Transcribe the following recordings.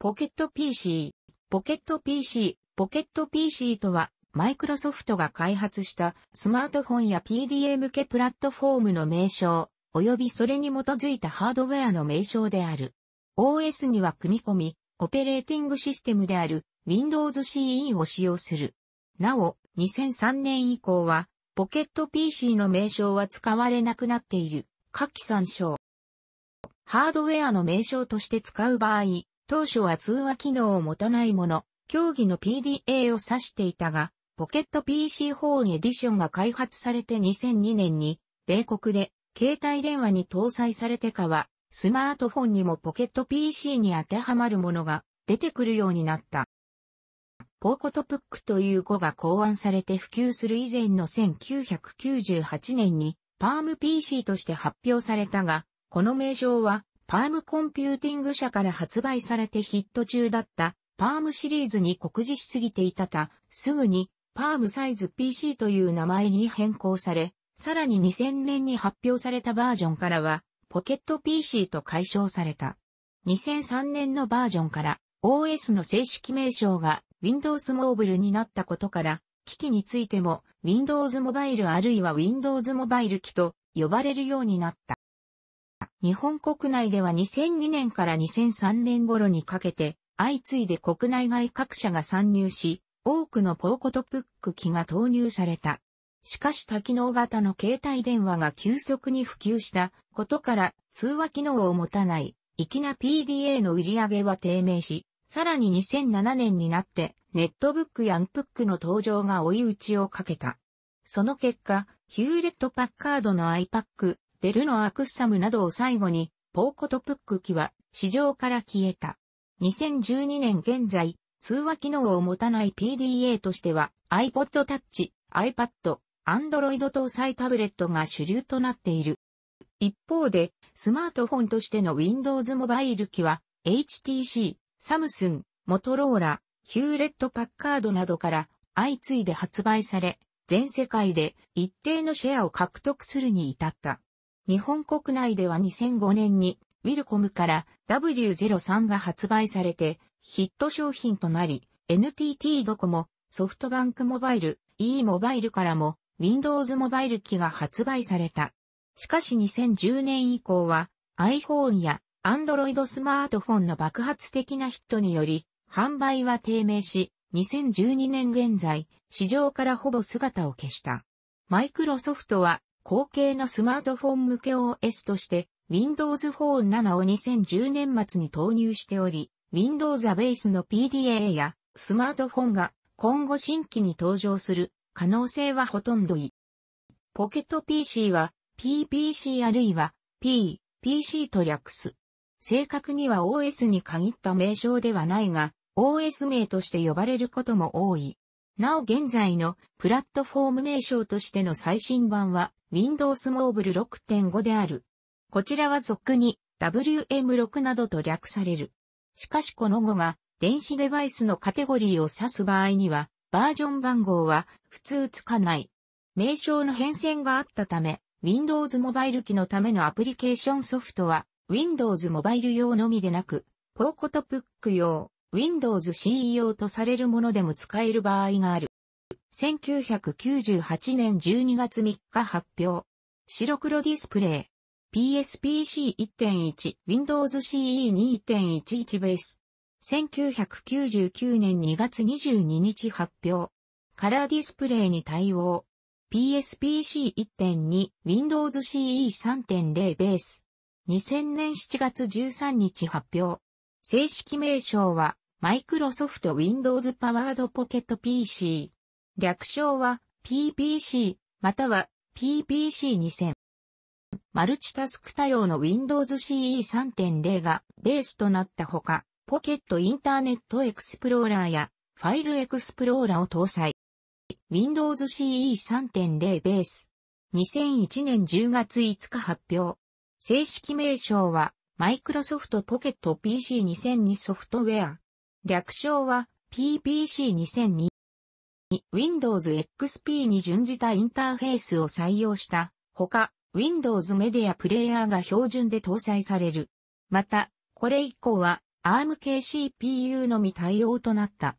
ポケット PC、ポケット PC、ポケット PC とは、マイクロソフトが開発したスマートフォンや PDA 向けプラットフォームの名称、及びそれに基づいたハードウェアの名称である。OS には組み込み、オペレーティングシステムである Windows CE を使用する。なお、2003年以降は、ポケット PC の名称は使われなくなっている。下記参照。ハードウェアの名称として使う場合、当初は通話機能を持たないもの、競技の PDA を指していたが、ポケット PC4 エディションが開発されて2002年に、米国で携帯電話に搭載されてかは、スマートフォンにもポケット PC に当てはまるものが出てくるようになった。ポーコトプックという語が考案されて普及する以前の1998年に、パーム PC として発表されたが、この名称はパームコンピューティング社から発売されてヒット中だったパームシリーズに酷似しすぎていたた、すぐにパームサイズ PC という名前に変更され、さらに2000年に発表されたバージョンからはポケット PC と解消された。2003年のバージョンから OS の正式名称が Windows Mobile になったことから、機器についても Windows Mobile あるいは Windows Mobile 機と呼ばれるようになった。日本国内では2002年から2003年頃にかけて、相次いで国内外各社が参入し、多くのポーコトプック機が投入された。しかし多機能型の携帯電話が急速に普及したことから通話機能を持たない、粋な PDA の売り上げは低迷し、さらに2007年になってネットブックやンプックの登場が追い打ちをかけた。その結果、ヒューレット・パッカードの iPac、デルノ・アクッサムなどを最後に、ポーコトプック機は市場から消えた。2012年現在、通話機能を持たない PDA としては iPod Touch、iPad、Android 搭載タブレットが主流となっている。一方で、スマートフォンとしての Windows モバイル機は HTC、サムスン、モトローラ、ヒューレット・パッカードなどから相次いで発売され、全世界で一定のシェアを獲得するに至った。日本国内では2005年にウィルコムから W03 が発売されてヒット商品となり、NTT ドコモ、ソフトバンクモバイル、e モバイルからも Windows モバイル機が発売された。しかし2010年以降は iPhone や Android スマートフォンの爆発的なヒットにより販売は低迷し、2012年現在、市場からほぼ姿を消した。マイクロソフトは後継のスマートフォン向け OS として、Windows Phone 7を2010年末に投入しており、Windows b ベースの PDA やスマートフォンが今後新規に登場する可能性はほとんどい。ポケット PC は PPC あるいは P、PC と略す。正確には OS に限った名称ではないが、OS 名として呼ばれることも多い。なお現在のプラットフォーム名称としての最新版は Windows Mobile 6.5である。こちらは俗に WM6 などと略される。しかしこの後が電子デバイスのカテゴリーを指す場合にはバージョン番号は普通つかない。名称の変遷があったため、Windows モバイル機のためのアプリケーションソフトは Windows モバイル用のみでなく、ポーコトプック用、Windows CEO とされるものでも使える場合がある。1998年12月3日発表。白黒ディスプレイ。PSPC1.1、Windows CE 2.11ベース。1999年2月22日発表。カラーディスプレイに対応。PSPC1.2、Windows CE 3.0ベース。2000年7月13日発表。正式名称はマイクロソフト Windows パワードポケット PC。略称は PPC または PPC2000。マルチタスク対応の Windows CE 3.0がベースとなったほか、ポケットインターネットエクスプローラーやファイルエクスプローラーを搭載。Windows CE 3.0ベース。2001年10月5日発表。正式名称は Microsoft Pocket PC2002 ソフトウェア。略称は PPC2002。Windows XP に準じたインターフェースを採用したほか、Windows メディアプレイヤーが標準で搭載される。また、これ以降は ARM 系 CPU のみ対応となった。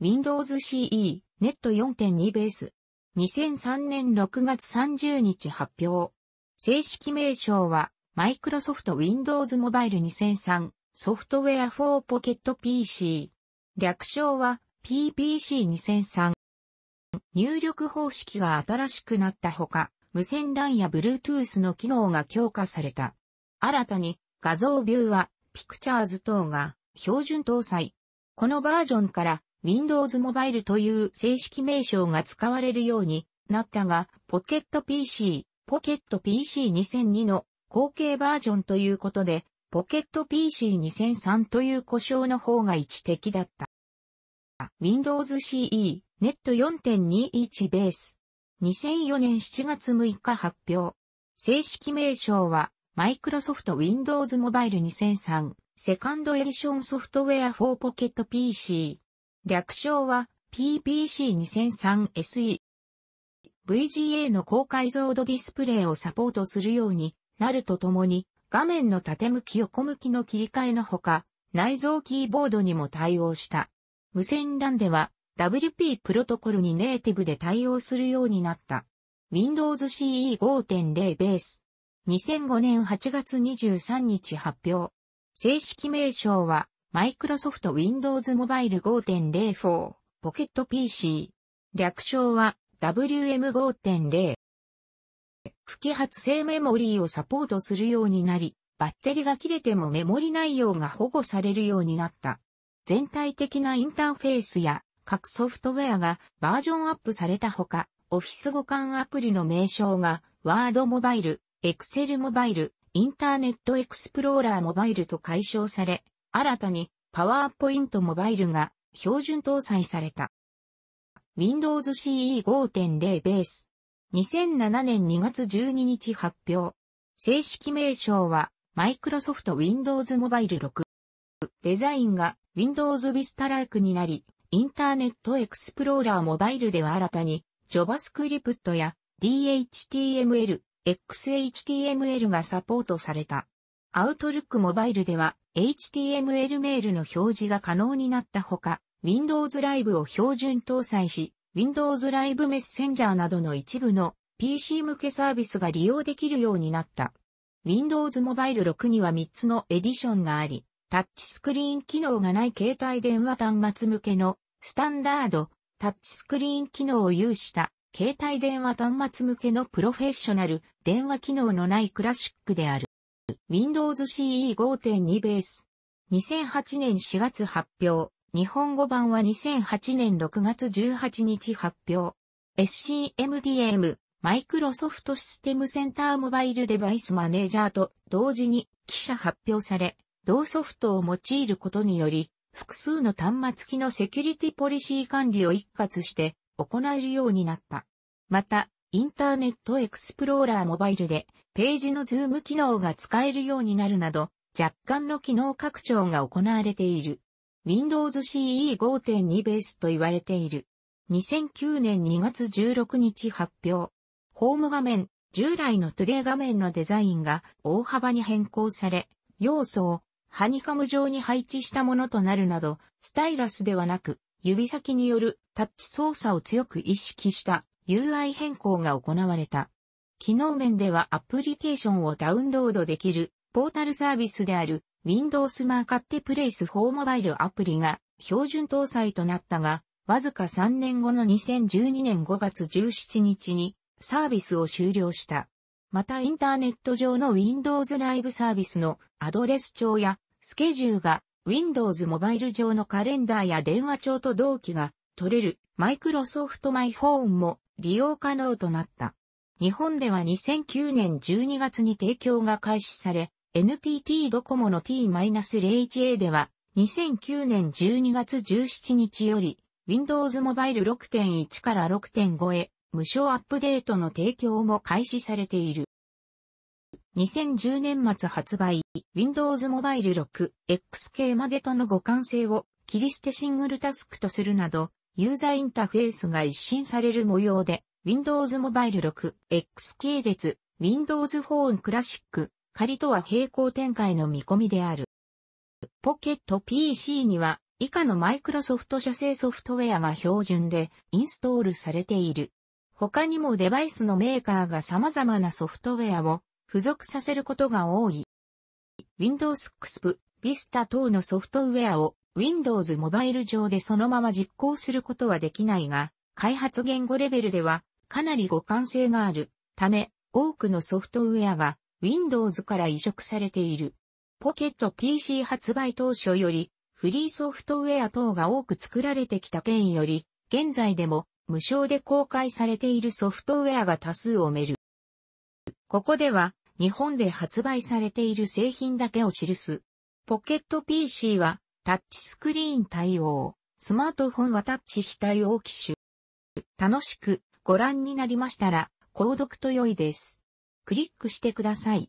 Windows CE Net 4.2ベース。2003年6月30日発表。正式名称は Microsoft Windows Mobile 2003ソフトウェア4ポケット PC。略称は PPC2003。入力方式が新しくなったほか、無線 LAN や Bluetooth の機能が強化された。新たに画像ビューは Pictures 等が標準搭載。このバージョンから Windows Mobile という正式名称が使われるようになったが、ポケット PC、ポケット PC2002 の後継バージョンということで、ポケット PC2003 という故障の方が一的だった。Windows CE ネット4.21ベース。2004年7月6日発表。正式名称は、Microsoft Windows Mobile 2003セカンドエディションソフトウェア for Pocket PC。略称は PPC2003SE。VGA の高解像度ディスプレイをサポートするようになるとともに、画面の縦向き横向きの切り替えのほか、内蔵キーボードにも対応した。無線 LAN では WP プロトコルにネイティブで対応するようになった。Windows CE 5.0ベース。2005年8月23日発表。正式名称は Microsoft Windows Mobile 5.04ポケット PC。略称は WM5.0。不揮発性メモリーをサポートするようになり、バッテリが切れてもメモリ内容が保護されるようになった。全体的なインターフェースや各ソフトウェアがバージョンアップされたほか、オフィス互換アプリの名称がワードモバイル、エクセルモバイル、インターネットエクスプローラーモバイルと解消され、新たにパワーポイントモバイルが標準搭載された。Windows CE 5.0ベース2007年2月12日発表。正式名称は、Microsoft Windows Mobile 6。デザインが Windows Vista Like になり、インターネットエクスプローラーモバイルでは新たに JavaScript や DHTML、XHTML がサポートされた。Outlook モバイルでは HTML メールの表示が可能になったほか、Windows Live を標準搭載し、Windows Live Messenger などの一部の PC 向けサービスが利用できるようになった。Windows Mobile 6には3つのエディションがあり、タッチスクリーン機能がない携帯電話端末向けのスタンダード、タッチスクリーン機能を有した携帯電話端末向けのプロフェッショナル電話機能のないクラシックである。Windows CE5.2 ベース。2008年4月発表。日本語版は2008年6月18日発表。SCMDM、マイクロソフトシステムセンターモバイルデバイスマネージャーと同時に記者発表され、同ソフトを用いることにより、複数の端末機のセキュリティポリシー管理を一括して行えるようになった。また、インターネットエクスプローラーモバイルでページのズーム機能が使えるようになるなど、若干の機能拡張が行われている。Windows CE 5.2ベースと言われている。2009年2月16日発表。ホーム画面、従来のトゥデイ画面のデザインが大幅に変更され、要素をハニカム状に配置したものとなるなど、スタイラスではなく、指先によるタッチ操作を強く意識した UI 変更が行われた。機能面ではアプリケーションをダウンロードできるポータルサービスである Windows マーカってプレイス4モバイルアプリが標準搭載となったが、わずか3年後の2012年5月17日にサービスを終了した。またインターネット上の Windows ライブサービスのアドレス帳やスケジューが Windows モバイル上のカレンダーや電話帳と同期が取れる Microsoft My Phone も利用可能となった。日本では2009年12月に提供が開始され、NTT ドコモの T-01A では、2009年12月17日より、Windows Mobile 6.1から6.5へ、無償アップデートの提供も開始されている。2010年末発売、Windows Mobile 6、XK までとの互換性を切り捨てシングルタスクとするなど、ユーザーインターフェースが一新される模様で、Windows Mobile 6、XK 列、Windows Phone Classic、仮とは平行展開の見込みである。ポケット PC には以下のマイクロソフト社製ソフトウェアが標準でインストールされている。他にもデバイスのメーカーが様々なソフトウェアを付属させることが多い。Windows XP、Vista 等のソフトウェアを Windows モバイル上でそのまま実行することはできないが、開発言語レベルではかなり互換性があるため、多くのソフトウェアが Windows から移植されている。ポケット PC 発売当初より、フリーソフトウェア等が多く作られてきた件より、現在でも無償で公開されているソフトウェアが多数をめる。ここでは、日本で発売されている製品だけを記す。ポケット PC は、タッチスクリーン対応。スマートフォンはタッチ非対応機種。楽しくご覧になりましたら、購読と良いです。クリックしてください。